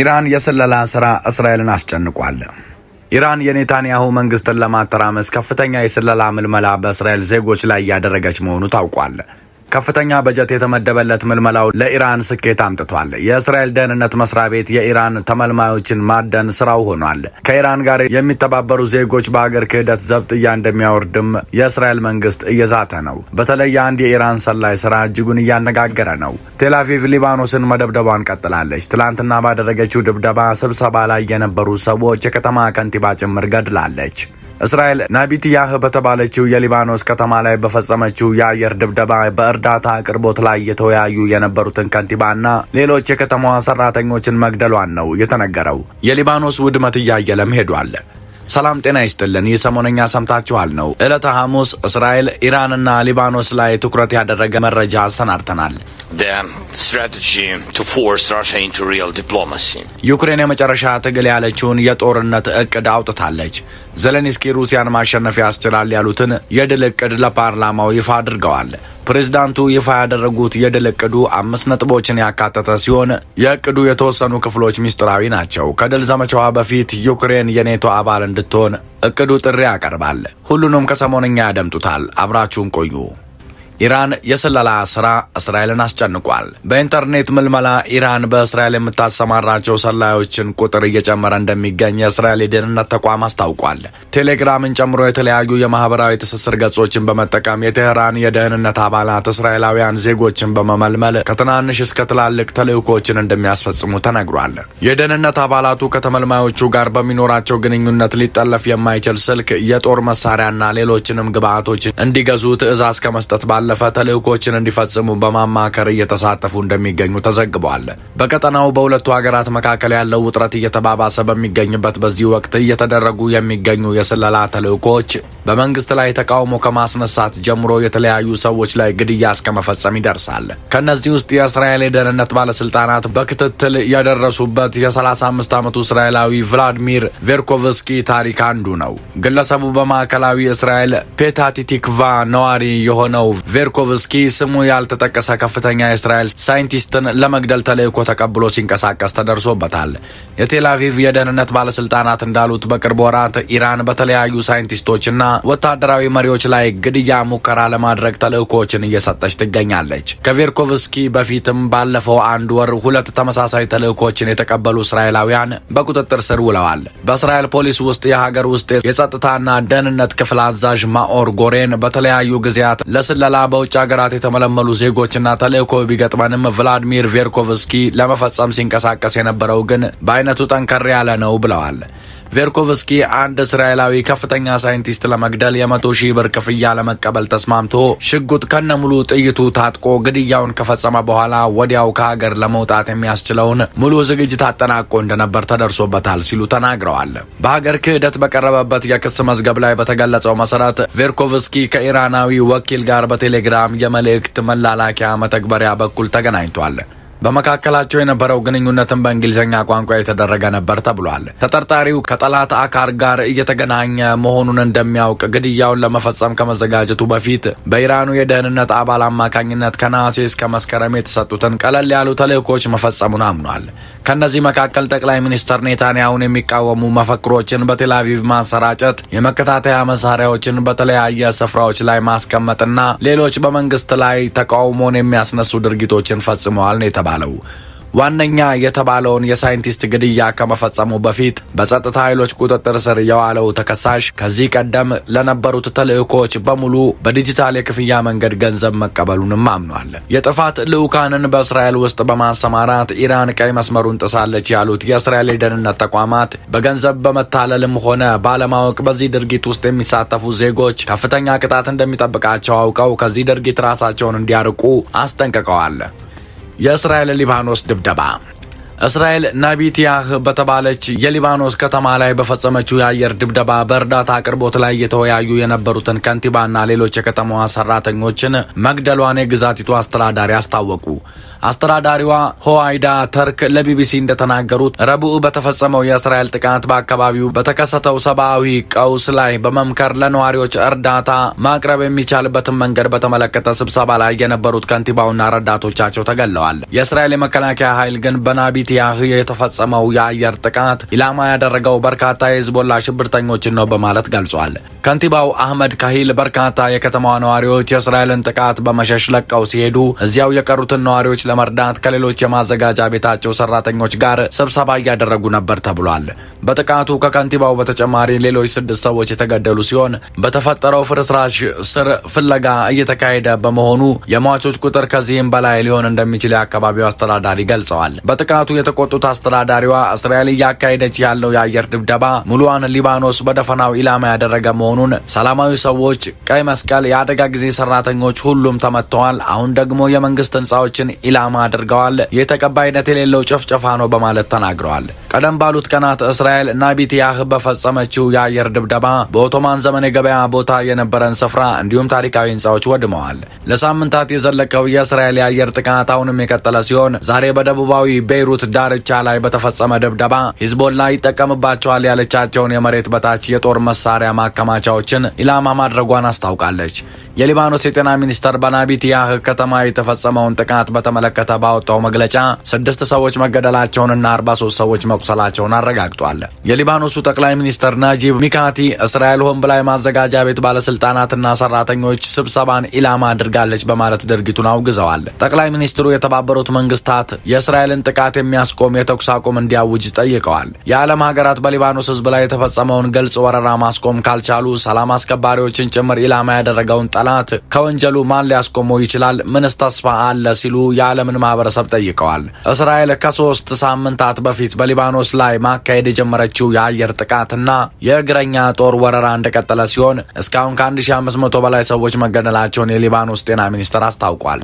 ኢራን የስለላ ስራ እስራኤልን አስጨንቋል። ኢራን የኔታንያሁ መንግስትን ለማተራመስ ከፍተኛ የስለላ ምልመላ በእስራኤል ዜጎች ላይ እያደረገች መሆኑ ታውቋል። ከፍተኛ በጀት የተመደበለት ምልመላው ለኢራን ስኬት አምጥቷል። የእስራኤል ደህንነት መስሪያ ቤት የኢራን ተመልማዮችን ማደን ስራው ሆኗል። ከኢራን ጋር የሚተባበሩ ዜጎች በሀገር ክህደት ዘብጥያ እንደሚያወርድም የእስራኤል መንግስት እየዛተ ነው። በተለይ አንድ የኢራን ሰላይ ስራ እጅጉን እያነጋገረ ነው። ቴልአቪቭ ሊባኖስን መደብደቧን ቀጥላለች። ትላንትና ባደረገችው ድብደባ ስብሰባ ላይ የነበሩ ሰዎች የከተማ ከንቲባ ጭምር ገድላለች። እስራኤል ናቢትያህ በተባለችው የሊባኖስ ከተማ ላይ በፈጸመችው የአየር ድብደባ በእርዳታ አቅርቦት ላይ የተወያዩ የነበሩትን ከንቲባና ሌሎች የከተማዋ ሰራተኞችን መግደሏን ነው የተነገረው። የሊባኖስ ውድመት እያየለም ሄዷል። ሰላም ጤና ይስጥልን። ይህ ሰሞነኛ ሰምታችኋል ነው። ዕለተ ሐሙስ እስራኤል ኢራንና ሊባኖስ ላይ ትኩረት ያደረገ መረጃ አሰናድተናል። ዩክሬን የመጨረሻ ትግል ያለችውን የጦርነት እቅድ አውጥታለች። ዘለንስኪ ሩሲያን ማሸነፍ ያስችላል ያሉትን የድል እቅድ ለፓርላማው ይፋ አድርገዋል። ፕሬዝዳንቱ ይፋ ያደረጉት የድል እቅዱ አምስት ነጥቦችን ያካተተ ሲሆን የእቅዱ የተወሰኑ ክፍሎች ሚስጥራዊ ናቸው። ከድል ዘመቻዋ በፊት ዩክሬን የኔቶ አባል እንድትሆን እቅዱ ጥሪ ያቀርባል። ሁሉንም ከሰሞነኛ ያደምጡታል። አብራችሁን ቆዩ። ኢራን የስለላ ስራ እስራኤልን አስጨንቋል። በኢንተርኔት ምልመላ ኢራን በእስራኤል የምታሰማራቸው ሰላዮችን ቁጥር እየጨመረ እንደሚገኝ የእስራኤል የደህንነት ተቋም አስታውቋል። ቴሌግራምን ጨምሮ የተለያዩ የማህበራዊ ትስስር ገጾችን በመጠቀም የቴህራን የደህንነት አባላት እስራኤላውያን ዜጎችን በመመልመል ከትናንሽ እስከ ትላልቅ ተልእኮችን እንደሚያስፈጽሙ ተነግሯል። የደህንነት አባላቱ ከተመልማዮቹ ጋር በሚኖራቸው ግንኙነት ሊጠለፍ የማይችል ስልክ፣ የጦር መሳሪያና ሌሎችንም ግብዓቶች እንዲገዙ ትዕዛዝ ከመስጠት ባለ ባለፈ ተልዕኮችን እንዲፈጽሙ በማማከር እየተሳተፉ እንደሚገኙ ተዘግቧል። በቀጠናው በሁለቱ ሀገራት መካከል ያለው ውጥረት እየተባባሰ በሚገኝበት በዚህ ወቅት እየተደረጉ የሚገኙ የስለላ ተልዕኮዎች በመንግስት ላይ ተቃውሞ ከማስነሳት ጀምሮ የተለያዩ ሰዎች ላይ ግድያ እስከመፈጸም ይደርሳል። ከእነዚህ ውስጥ የእስራኤል የደህንነት ባለስልጣናት በክትትል ያደረሱበት የ35 ዓመቱ እስራኤላዊ ቭላዲሚር ቬርኮቭስኪ ታሪክ አንዱ ነው። ግለሰቡ በማዕከላዊ እስራኤል ፔታቲቲክቫ ነዋሪ የሆነው ቬርኮቭስኪ ስሙ ያልተጠቀሰ ከፍተኛ የእስራኤል ሳይንቲስትን ለመግደል ተልእኮ ተቀብሎ ሲንቀሳቀስ ተደርሶበታል። የቴላቪቭ የደህንነት ባለስልጣናት እንዳሉት በቅርብ ወራት ኢራን በተለያዩ ሳይንቲስቶችና ወታደራዊ መሪዎች ላይ ግድያ ሙከራ ለማድረግ ተልእኮዎችን እየሰጠች ትገኛለች። ከቬርኮቭስኪ በፊትም ባለፈው አንድ ወር ሁለት ተመሳሳይ ተልእኮዎችን የተቀበሉ እስራኤላውያን በቁጥጥር ስር ውለዋል። በእስራኤል ፖሊስ ውስጥ የሀገር ውስጥ የጸጥታና ደህንነት ክፍል አዛዥ ማኦር ጎሬን በተለያዩ ጊዜያት ለስለላ በውጭ ሀገራት የተመለመሉ ዜጎችና ተልእኮ ቢገጥመንም ቭላድሚር ቬርኮቭስኪ ለመፈጸም ሲንቀሳቀስ የነበረው ግን በአይነቱ ጠንከር ያለ ነው ብለዋል። ቬርኮቭስኪ አንድ እስራኤላዊ ከፍተኛ ሳይንቲስት ለመግደል የመቶ ሺህ ብር ክፍያ ለመቀበል ተስማምቶ ሽጉጥ ከነሙሉ ጥይቱ ታጥቆ ግድያውን ከፈጸመ በኋላ ወዲያው ከሀገር ለመውጣት የሚያስችለውን ሙሉ ዝግጅት አጠናቆ እንደነበር ተደርሶበታል ሲሉ ተናግረዋል። በሀገር ክህደት በቀረበበት የክስ መዝገብ ላይ በተገለጸው መሰረት ቬርኮቭስኪ ከኢራናዊ ወኪል ጋር በቴ በቴሌግራም የመልእክት መላላኪያ መተግበሪያ በኩል ተገናኝቷል። በመካከላቸው የነበረው ግንኙነትን በእንግሊዝኛ ቋንቋ የተደረገ ነበር ተብሏል። ተጠርጣሪው ከጠላት አካር ጋር እየተገናኘ መሆኑን እንደሚያውቅ ግድያውን ለመፈጸም ከመዘጋጀቱ በፊት በኢራኑ የደህንነት አባል አማካኝነት ከነሐሴ እስከ መስከረም የተሰጡትን ቀለል ያሉ ተልእኮች መፈጸሙን አምኗል። ከእነዚህ መካከል ጠቅላይ ሚኒስትር ኔታንያሁን የሚቃወሙ መፈክሮችን በቴላቪቭ ማሰራጨት፣ የመከታተያ መሳሪያዎችን በተለያየ ስፍራዎች ላይ ማስቀመጥና ሌሎች በመንግስት ላይ ተቃውሞን የሚያስነሱ ድርጊቶችን ፈጽመዋል ነው የተባለው። የተባለው። ዋነኛ የተባለውን የሳይንቲስት ግድያ ከመፈጸሙ በፊት በጸጥታ ኃይሎች ቁጥጥር ስር የዋለው ተከሳሽ ከዚህ ቀደም ለነበሩት ተልዕኮዎች በሙሉ በዲጂታል የክፍያ መንገድ ገንዘብ መቀበሉንም አምኗል። የጥፋት ልዑካንን በእስራኤል ውስጥ በማሰማራት ኢራን ቀይ መስመሩን ጥሳለች ያሉት የእስራኤል የደህንነት ተቋማት በገንዘብ በመታለልም ሆነ ባለማወቅ በዚህ ድርጊት ውስጥ የሚሳተፉ ዜጎች ከፍተኛ ቅጣት እንደሚጠብቃቸው አውቀው ከዚህ ድርጊት ራሳቸውን እንዲያርቁ አስጠንቅቀዋል። የእስራኤል ሊባኖስ ድብደባ እስራኤል ናቢቲያህ በተባለች የሊባኖስ ከተማ ላይ በፈጸመችው የአየር ድብደባ በእርዳታ አቅርቦት ላይ እየተወያዩ የነበሩትን ከንቲባና ሌሎች የከተማዋ ሰራተኞችን መግደሏን የግዛቲቱ አስተዳዳሪ አስታወቁ። አስተዳዳሪዋ ሆዋይዳ ተርክ ለቢቢሲ እንደተናገሩት ረቡዕ በተፈጸመው የእስራኤል ጥቃት በአካባቢው በተከሰተው ሰብአዊ ቀውስ ላይ በመምከር ለነዋሪዎች እርዳታ ማቅረብ የሚቻልበትን መንገድ በተመለከተ ስብሰባ ላይ የነበሩት ከንቲባውና ረዳቶቻቸው ተገለዋል። የእስራኤል የመከላከያ ኃይል ግን በናቢቲ በኢቲያህ የተፈጸመው የአየር ጥቃት ኢላማ ያደረገው በርካታ የህዝቦላ ሽብርተኞችን ነው በማለት ገልጿል። ከንቲባው አህመድ ካሂል በርካታ የከተማዋ ነዋሪዎች የእስራኤልን ጥቃት በመሸሽ ለቀው ሲሄዱ እዚያው የቀሩትን ነዋሪዎች ለመርዳት ከሌሎች የማዘጋጃ ቤታቸው ሰራተኞች ጋር ስብሰባ እያደረጉ ነበር ተብሏል። በጥቃቱ ከከንቲባው በተጨማሪ ሌሎች ስድስት ሰዎች የተገደሉ ሲሆን በተፈጠረው ፍርስራሽ ስር ፍለጋ እየተካሄደ በመሆኑ የሟቾች ቁጥር ከዚህም በላይ ሊሆን እንደሚችል የአካባቢው አስተዳዳሪ ገልጸዋል። በጥቃቱ የተቆጡት አስተዳዳሪዋ እስራኤል እያካሄደች ያለው የአየር ድብደባ ሙሉዋን ሊባኖስ በደፈናው ኢላማ ያደረገ መሆኑን፣ ሰላማዊ ሰዎች፣ ቀይ መስቀል፣ የአደጋ ጊዜ ሰራተኞች ሁሉም ተመትተዋል። አሁን ደግሞ የመንግስት ህንፃዎችን ኢላማ አድርገዋል። የተቀባይነት የሌለው ጭፍጨፋ ነው በማለት ተናግረዋል። ቀደም ባሉት ቀናት እስራኤል ናቢትያህ በፈጸመችው የአየር ድብደባ በኦቶማን ዘመን የገበያ ቦታ የነበረን ስፍራ እንዲሁም ታሪካዊ ህንፃዎች ወድመዋል። ለሳምንታት የዘለቀው የእስራኤል የአየር ጥቃት አሁንም የቀጠለ ሲሆን ዛሬ በደቡባዊ ቤይሩት ዳርቻ ላይ በተፈጸመ ድብደባ ሂዝቦላ ይጠቀምባቸዋል ያለቻቸውን የመሬት በታች የጦር መሳሪያ ማከማቻዎችን ኢላማ ማድረጓን አስታውቃለች። የሊባኖስ የጤና ሚኒስተር በናቢት ያህ ከተማ የተፈጸመውን ጥቃት በተመለከተ ባወጣው መግለጫ ስድስት ሰዎች መገደላቸውንና 43 ሰዎች መቁሰላቸውን አረጋግጧል። የሊባኖሱ ጠቅላይ ሚኒስተር ናጂብ ሚካቲ እስራኤል ሆን ብላ የማዘጋጃ ቤት ባለስልጣናትና ሰራተኞች ስብሰባን ኢላማ አድርጋለች በማለት ድርጊቱን አውግዘዋል። ጠቅላይ ሚኒስትሩ የተባበሩት መንግስታት የእስራኤልን ጥቃት የሚያ የሚያስቆም የተኩስ አቁም እንዲያውጅ ጠይቀዋል። የዓለም ሀገራት በሊባኖስ ህዝብ ላይ የተፈጸመውን ግልጽ ወረራ ማስቆም ካልቻሉ ሰላም አስከባሪዎችን ጭምር ኢላማ ያደረገውን ጠላት ከወንጀሉ ማን ሊያስቆመው ይችላል? ምንስ ተስፋ አለ? ሲሉ የዓለምን ማህበረሰብ ጠይቀዋል። እስራኤል ከሶስት ሳምንታት በፊት በሊባኖስ ላይ ማካሄድ የጀመረችው የአየር ጥቃትና የእግረኛ ጦር ወረራ እንደቀጠለ ሲሆን እስካሁን ከ1500 በላይ ሰዎች መገደላቸውን የሊባኖስ ጤና ሚኒስቴር አስታውቋል።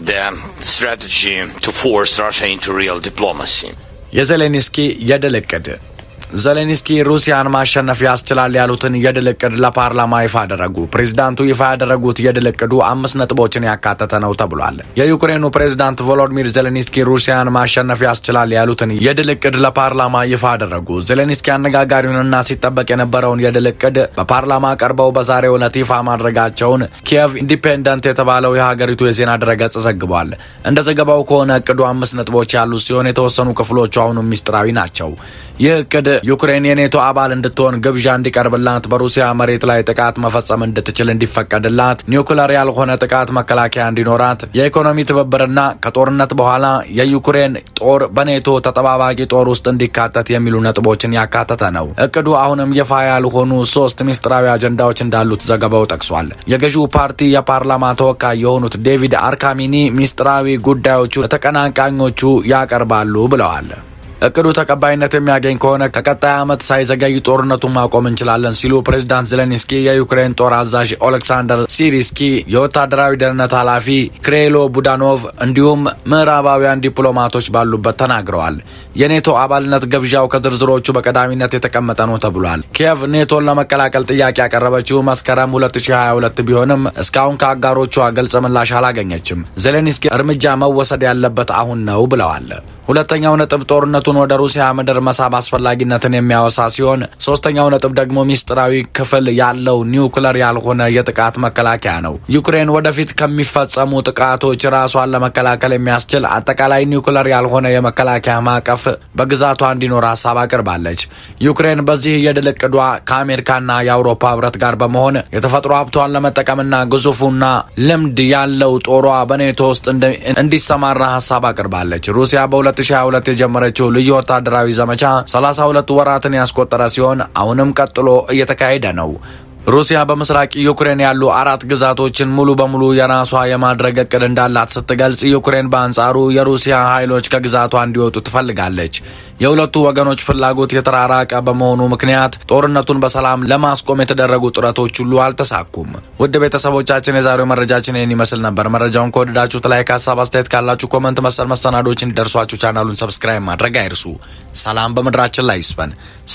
the strategy to force Russia into real diplomacy የዘሌንስኪ የደለቀደ ዘሌንስኪ ሩሲያን ማሸነፍ ያስችላል ያሉትን የድል እቅድ ለፓርላማ ይፋ አደረጉ። ፕሬዝዳንቱ ይፋ ያደረጉት የድል እቅዱ አምስት ነጥቦችን ያካተተ ነው ተብሏል። የዩክሬኑ ፕሬዝዳንት ቮሎዲሚር ዜሌንስኪ ሩሲያን ማሸነፍ ያስችላል ያሉትን የድል እቅድ ለፓርላማ ይፋ አደረጉ። ዜሌንስኪ አነጋጋሪውንና ሲጠበቅ የነበረውን የድል እቅድ በፓርላማ ቀርበው በዛሬው ዕለት ይፋ ማድረጋቸውን ኪየቭ ኢንዲፔንደንት የተባለው የሀገሪቱ የዜና ድረገጽ ዘግቧል። እንደ ዘገባው ከሆነ እቅዱ አምስት ነጥቦች ያሉት ሲሆን የተወሰኑ ክፍሎቹ አሁኑ ሚስጥራዊ ናቸው። ይህ እቅድ ዩክሬን የኔቶ አባል እንድትሆን ግብዣ እንዲቀርብላት በሩሲያ መሬት ላይ ጥቃት መፈጸም እንድትችል እንዲፈቀድላት ኒውክለር ያልሆነ ጥቃት መከላከያ እንዲኖራት የኢኮኖሚ ትብብርና ከጦርነት በኋላ የዩክሬን ጦር በኔቶ ተጠባባቂ ጦር ውስጥ እንዲካተት የሚሉ ነጥቦችን ያካተተ ነው። እቅዱ አሁንም ይፋ ያልሆኑ ሶስት ሚስጥራዊ አጀንዳዎች እንዳሉት ዘገባው ጠቅሷል። የገዢው ፓርቲ የፓርላማ ተወካይ የሆኑት ዴቪድ አርካሚኒ ሚስጥራዊ ጉዳዮቹ ለተቀናቃኞቹ ያቀርባሉ ብለዋል። እቅዱ ተቀባይነት የሚያገኝ ከሆነ ከቀጣይ ዓመት ሳይዘገይ ጦርነቱን ማቆም እንችላለን ሲሉ ፕሬዚዳንት ዜሌንስኪ የዩክሬን ጦር አዛዥ ኦሌክሳንደር ሲሪስኪ፣ የወታደራዊ ደህንነት ኃላፊ ክሬሎ ቡዳኖቭ እንዲሁም ምዕራባውያን ዲፕሎማቶች ባሉበት ተናግረዋል። የኔቶ አባልነት ግብዣው ከዝርዝሮቹ በቀዳሚነት የተቀመጠ ነው ተብሏል። ኪየቭ ኔቶን ለመቀላቀል ጥያቄ ያቀረበችው መስከረም 2022 ቢሆንም እስካሁን ከአጋሮቿ ግልጽ ምላሽ አላገኘችም። ዜሌንስኪ እርምጃ መወሰድ ያለበት አሁን ነው ብለዋል። ሁለተኛው ነጥብ ጦርነቱን ወደ ሩሲያ ምድር መሳብ አስፈላጊነትን የሚያወሳ ሲሆን፣ ሶስተኛው ነጥብ ደግሞ ሚስጥራዊ ክፍል ያለው ኒውክለር ያልሆነ የጥቃት መከላከያ ነው። ዩክሬን ወደፊት ከሚፈጸሙ ጥቃቶች ራሷን ለመከላከል የሚያስችል አጠቃላይ ኒውክለር ያልሆነ የመከላከያ ማዕቀፍ በግዛቷ እንዲኖር ሀሳብ አቅርባለች። ዩክሬን በዚህ የድል ዕቅዷ ከአሜሪካና የአውሮፓ ህብረት ጋር በመሆን የተፈጥሮ ሀብቷን ለመጠቀምና ግዙፉና ልምድ ያለው ጦሯ በኔቶ ውስጥ እንዲሰማራ ሀሳብ አቅርባለች። ሩሲያ በሁለት 2022 የጀመረችው ልዩ ወታደራዊ ዘመቻ 32 ወራትን ያስቆጠረ ሲሆን አሁንም ቀጥሎ እየተካሄደ ነው። ሩሲያ በምስራቅ ዩክሬን ያሉ አራት ግዛቶችን ሙሉ በሙሉ የራሷ የማድረግ እቅድ እንዳላት ስትገልጽ፣ ዩክሬን በአንጻሩ የሩሲያ ኃይሎች ከግዛቷ እንዲወጡ ትፈልጋለች። የሁለቱ ወገኖች ፍላጎት የተራራቀ በመሆኑ ምክንያት ጦርነቱን በሰላም ለማስቆም የተደረጉ ጥረቶች ሁሉ አልተሳኩም። ውድ ቤተሰቦቻችን የዛሬው መረጃችን ይህን ይመስል ነበር። መረጃውን ከወደዳችሁት ላይክ፣ ሀሳብ አስተያየት ካላችሁ ኮመንት፣ መሰል መሰናዶች እንዲደርሷችሁ ቻናሉን ሰብስክራይብ ማድረግ አይርሱ። ሰላም በምድራችን ላይ ይስፈን።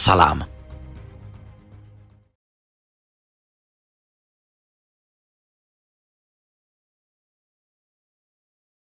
ሰላም